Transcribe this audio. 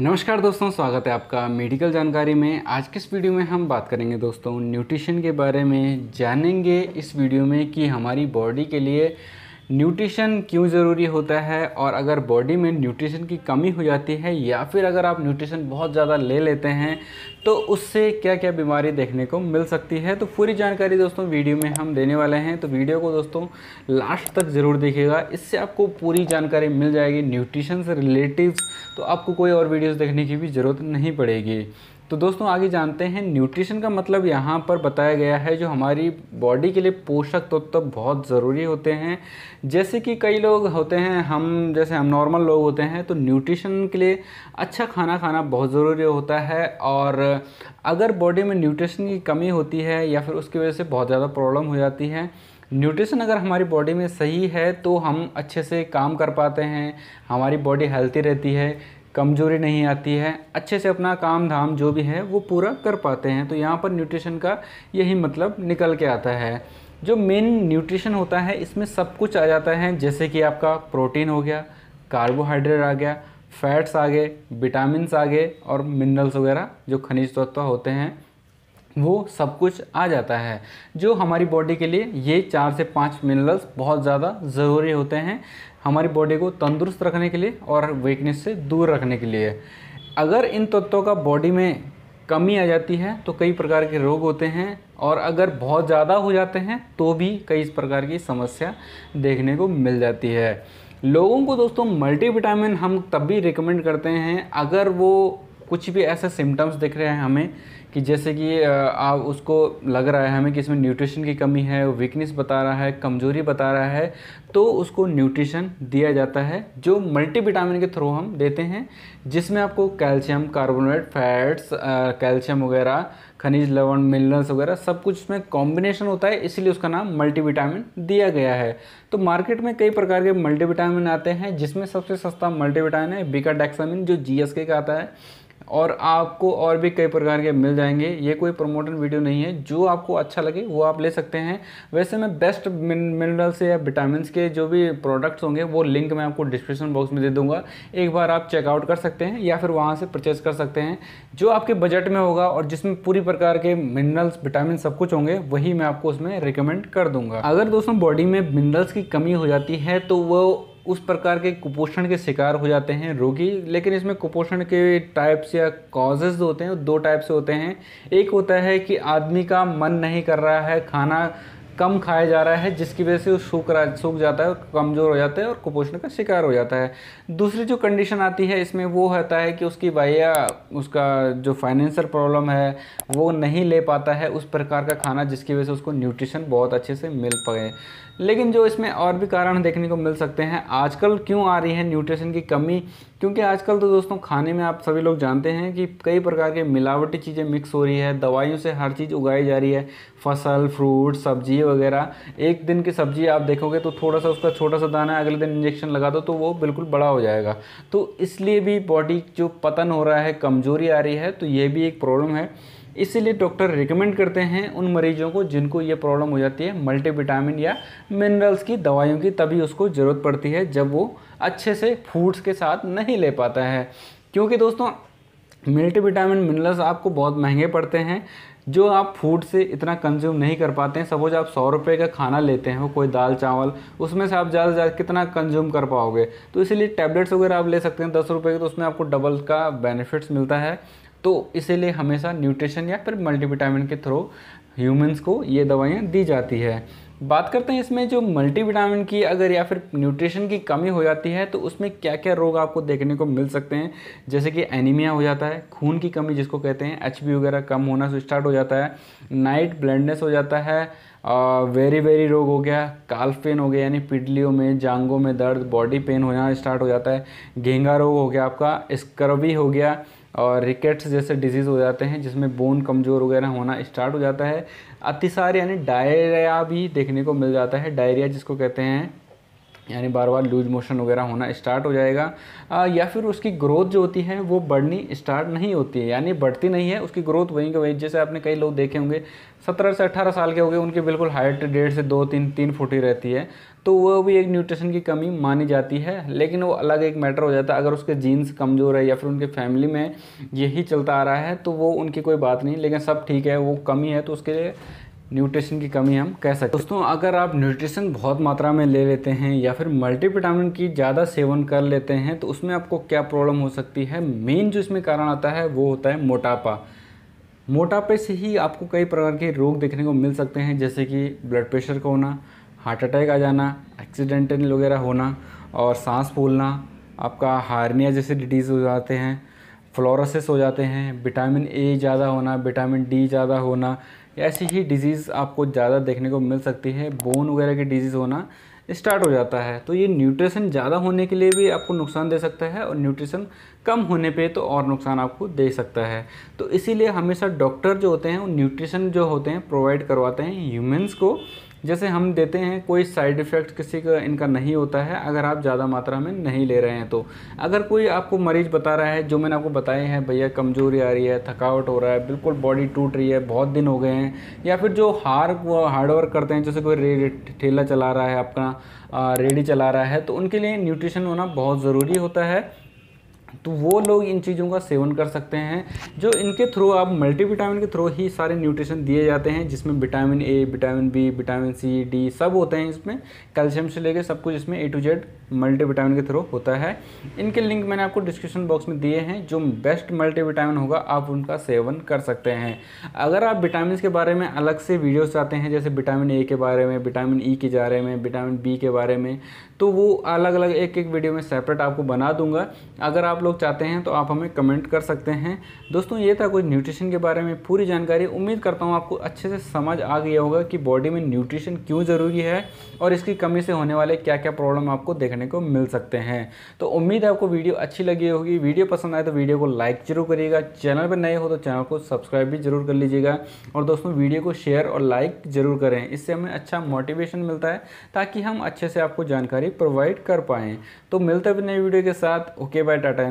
नमस्कार दोस्तों स्वागत है आपका मेडिकल जानकारी में आज के इस वीडियो में हम बात करेंगे दोस्तों न्यूट्रिशन के बारे में जानेंगे इस वीडियो में कि हमारी बॉडी के लिए न्यूट्रिशन क्यों ज़रूरी होता है और अगर बॉडी में न्यूट्रिशन की कमी हो जाती है या फिर अगर आप न्यूट्रिशन बहुत ज़्यादा ले लेते हैं तो उससे क्या क्या बीमारी देखने को मिल सकती है तो पूरी जानकारी दोस्तों वीडियो में हम देने वाले हैं तो वीडियो को दोस्तों लास्ट तक ज़रूर देखिएगा इससे आपको पूरी जानकारी मिल जाएगी न्यूट्रिशन से रिलेटिव तो आपको कोई और वीडियोज़ देखने की भी ज़रूरत नहीं पड़ेगी तो दोस्तों आगे जानते हैं न्यूट्रिशन का मतलब यहाँ पर बताया गया है जो हमारी बॉडी के लिए पोषक तत्व तो बहुत ज़रूरी होते हैं जैसे कि कई लोग होते हैं हम जैसे हम नॉर्मल लोग होते हैं तो न्यूट्रिशन के लिए अच्छा खाना खाना बहुत ज़रूरी होता है और अगर बॉडी में न्यूट्रिशन की कमी होती है या फिर उसकी वजह से बहुत ज़्यादा प्रॉब्लम हो जाती है न्यूट्रिशन अगर हमारी बॉडी में सही है तो हम अच्छे से काम कर पाते हैं हमारी बॉडी हेल्थी रहती है कमजोरी नहीं आती है अच्छे से अपना काम धाम जो भी है वो पूरा कर पाते हैं तो यहाँ पर न्यूट्रिशन का यही मतलब निकल के आता है जो मेन न्यूट्रिशन होता है इसमें सब कुछ आ जाता है जैसे कि आपका प्रोटीन हो गया कार्बोहाइड्रेट आ गया फैट्स आ गए विटामिन आ गए और मिनरल्स वगैरह जो खनिज तत्व होते हैं वो सब कुछ आ जाता है जो हमारी बॉडी के लिए ये चार से पाँच मिनरल्स बहुत ज़्यादा ज़रूरी होते हैं हमारी बॉडी को तंदुरुस्त रखने के लिए और वीकनेस से दूर रखने के लिए अगर इन तत्वों का बॉडी में कमी आ जाती है तो कई प्रकार के रोग होते हैं और अगर बहुत ज़्यादा हो जाते हैं तो भी कई इस प्रकार की समस्या देखने को मिल जाती है लोगों को दोस्तों मल्टीविटामिन हम तब भी रिकमेंड करते हैं अगर वो कुछ भी ऐसे सिम्टम्स दिख रहे हैं हमें कि जैसे कि आप उसको लग रहा है हमें कि इसमें न्यूट्रिशन की कमी है वीकनेस बता रहा है कमज़ोरी बता रहा है तो उसको न्यूट्रिशन दिया जाता है जो मल्टीविटामिन के थ्रू हम देते हैं जिसमें आपको कैल्शियम कार्बोनेट फैट्स कैल्शियम वगैरह खनिज लवण मिनरल्स वगैरह सब कुछ उसमें कॉम्बिनेशन होता है इसलिए उसका नाम मल्टीविटामिन दिया गया है तो मार्केट में कई प्रकार के मल्टीविटामिन आते हैं जिसमें सबसे सस्ता मल्टीविटामिन है बीका डैक्सामिन जो जी का आता है और आपको और भी कई प्रकार के मिल जाएंगे ये कोई प्रमोटन वीडियो नहीं है जो आपको अच्छा लगे वो आप ले सकते हैं वैसे मैं बेस्ट मिनरल्स या विटामिन के जो भी प्रोडक्ट्स होंगे वो लिंक मैं आपको डिस्क्रिप्शन बॉक्स में दे दूंगा एक बार आप चेकआउट कर सकते हैं या फिर वहाँ से परचेज कर सकते हैं जो आपके बजट में होगा और जिसमें पूरी प्रकार के मिनरल्स विटामिन सब कुछ होंगे वही मैं आपको उसमें रिकमेंड कर दूंगा अगर दोस्तों बॉडी में मिनरल्स की कमी हो जाती है तो वो उस प्रकार के कुपोषण के शिकार हो जाते हैं रोगी लेकिन इसमें कुपोषण के टाइप्स या कॉजेज़ होते हैं दो टाइप से होते हैं एक होता है कि आदमी का मन नहीं कर रहा है खाना कम खाया जा रहा है जिसकी वजह से वो सूख रहा सूख जाता है और कमज़ोर हो जाता है और कुपोषण का शिकार हो जाता है दूसरी जो कंडीशन आती है इसमें वो होता है कि उसकी बाइया उसका जो फाइनेंशियल प्रॉब्लम है वो नहीं ले पाता है उस प्रकार का खाना जिसकी वजह से उसको न्यूट्रिशन बहुत अच्छे से मिल पाए लेकिन जो इसमें और भी कारण देखने को मिल सकते हैं आजकल क्यों आ रही है न्यूट्रिशन की कमी क्योंकि आजकल तो दोस्तों खाने में आप सभी लोग जानते हैं कि कई प्रकार के मिलावटी चीज़ें मिक्स हो रही है दवाइयों से हर चीज़ उगाई जा रही है फसल फ्रूट सब्जी वगैरह एक दिन की सब्जी आप देखोगे तो थोड़ा सा उसका छोटा सा दाना अगले दिन इंजेक्शन लगा दो तो वो बिल्कुल बड़ा हो जाएगा तो इसलिए भी बॉडी जो पतन हो रहा है कमज़ोरी आ रही है तो ये भी एक प्रॉब्लम है इसीलिए डॉक्टर रिकमेंड करते हैं उन मरीजों को जिनको ये प्रॉब्लम हो जाती है मल्टीविटामिन या मिनरल्स की दवाइयों की तभी उसको ज़रूरत पड़ती है जब वो अच्छे से फूड्स के साथ नहीं ले पाता है क्योंकि दोस्तों मल्टीविटामिन मिनरल्स आपको बहुत महंगे पड़ते हैं जो आप फूड से इतना कंज्यूम नहीं कर पाते हैं सपोज आप सौ रुपये का खाना लेते हैं कोई दाल चावल उसमें से आप ज़्यादा से ज़्यादा कितना कंज्यूम कर पाओगे तो इसीलिए टैबलेट्स वगैरह आप ले सकते हैं दस रुपये के तो उसमें आपको डबल का बेनिफिट्स मिलता है तो इसीलिए हमेशा न्यूट्रिशन या फिर मल्टीविटामिन के थ्रू ह्यूमंस को ये दवाइयाँ दी जाती है बात करते हैं इसमें जो मल्टीविटामिन की अगर या फिर न्यूट्रिशन की कमी हो जाती है तो उसमें क्या क्या रोग आपको देखने को मिल सकते हैं जैसे कि एनीमिया हो जाता है खून की कमी जिसको कहते हैं एच वगैरह कम होना से स्टार्ट हो जाता है नाइट ब्लाइंडनेस हो जाता है आ, वेरी वेरी रोग हो गया काल्फ पेन हो गया यानी पिडलियों में जांगों में दर्द बॉडी पेन होना स्टार्ट हो जाता है घेंगा रोग हो गया आपका स्क्रवी हो गया और रिकेट्स जैसे डिजीज़ हो जाते हैं जिसमें बोन कमज़ोर वगैरह होना स्टार्ट हो जाता है अतिसार यानी डायरिया भी देखने को मिल जाता है डायरिया जिसको कहते हैं यानी बार बार लूज मोशन वगैरह होना स्टार्ट हो जाएगा आ, या फिर उसकी ग्रोथ जो होती है वो बढ़नी स्टार्ट नहीं होती है यानी बढ़ती नहीं है उसकी ग्रोथ वहीं के वहीं जैसे आपने कई लोग देखे होंगे सत्रह से अट्ठारह साल के हो गए उनकी बिल्कुल हाइट डेढ़ से दो तीन तीन फुट ही रहती है तो वो भी एक न्यूट्रिशन की कमी मानी जाती है लेकिन वो अलग एक मैटर हो जाता है अगर उसके जीन्स कमज़ोर है या फिर उनके फैमिली में यही चलता आ रहा है तो वो उनकी कोई बात नहीं लेकिन सब ठीक है वो कमी है तो उसके लिए न्यूट्रिशन की कमी हम कह सकते हैं दोस्तों अगर आप न्यूट्रिशन बहुत मात्रा में ले लेते हैं या फिर मल्टीविटामिन की ज़्यादा सेवन कर लेते हैं तो उसमें आपको क्या प्रॉब्लम हो सकती है मेन जो इसमें कारण आता है वो होता है मोटापा मोटापे से ही आपको कई प्रकार के रोग देखने को मिल सकते हैं जैसे कि ब्लड प्रेशर का होना हार्ट अटैक आ जाना एक्सीडेंटल वगैरह होना और सांस फूलना आपका हार्निया जैसे डिडीज़ हो जाते हैं फ्लोरोसिस हो जाते हैं विटामिन ए ज़्यादा होना विटामिन डी ज़्यादा होना ऐसी ही डिजीज़ आपको ज़्यादा देखने को मिल सकती है बोन वगैरह की डिजीज़ होना स्टार्ट हो जाता है तो ये न्यूट्रिशन ज़्यादा होने के लिए भी आपको नुकसान दे सकता है और न्यूट्रिशन कम होने पे तो और नुकसान आपको दे सकता है तो इसीलिए हमेशा डॉक्टर जो होते हैं वो न्यूट्रिशन जो होते हैं प्रोवाइड करवाते हैं ह्यूमंस को जैसे हम देते हैं कोई साइड इफ़ेक्ट किसी का इनका नहीं होता है अगर आप ज़्यादा मात्रा में नहीं ले रहे हैं तो अगर कोई आपको मरीज़ बता रहा है जो मैंने आपको बताए हैं भैया कमज़ोरी आ रही है थकावट हो रहा है बिल्कुल बॉडी टूट रही है बहुत दिन हो गए हैं या फिर जो हार हार्ड वर्क करते हैं जैसे कोई ठेला चला रहा है अपना रेडी चला रहा है तो उनके लिए न्यूट्रिशन होना बहुत ज़रूरी होता है तो वो लोग इन चीज़ों का सेवन कर सकते हैं जो इनके थ्रू आप मल्टीविटामिन के थ्रू ही सारे न्यूट्रिशन दिए जाते हैं जिसमें vitamin A vitamin B vitamin C D सब होते हैं इसमें कैल्शियम से लेकर सब कुछ इसमें ए टू जेड मल्टीविटामिन के थ्रू होता है इनके लिंक मैंने आपको डिस्क्रिप्शन बॉक्स में दिए हैं जो बेस्ट मल्टीविटामिन होगा आप उनका सेवन कर सकते हैं अगर आप विटामिन के बारे में अलग से वीडियोज चाहते हैं जैसे विटामिन ए के बारे में विटामिन ई e के बारे में विटामिन बी के बारे में तो वो अलग अलग एक एक वीडियो में सेपरेट आपको बना दूंगा अगर आप लोग चाहते हैं तो आप हमें कमेंट कर सकते हैं दोस्तों ये था कुछ न्यूट्रिशन के बारे में पूरी जानकारी उम्मीद करता हूँ आपको अच्छे से समझ आ गया होगा कि बॉडी में न्यूट्रिशन क्यों ज़रूरी है और इसकी कमी से होने वाले क्या क्या प्रॉब्लम आपको देखने को मिल सकते हैं तो उम्मीद है आपको वीडियो अच्छी लगी होगी वीडियो पसंद आए तो वीडियो को लाइक जरूर करिएगा चैनल पर नए हो तो चैनल को सब्सक्राइब भी जरूर कर लीजिएगा और दोस्तों वीडियो को शेयर और लाइक जरूर करें इससे हमें अच्छा मोटिवेशन मिलता है ताकि हम अच्छे से आपको जानकारी प्रोवाइड कर पाएँ तो मिलते भी नई वीडियो के साथ ओके बाय टाटा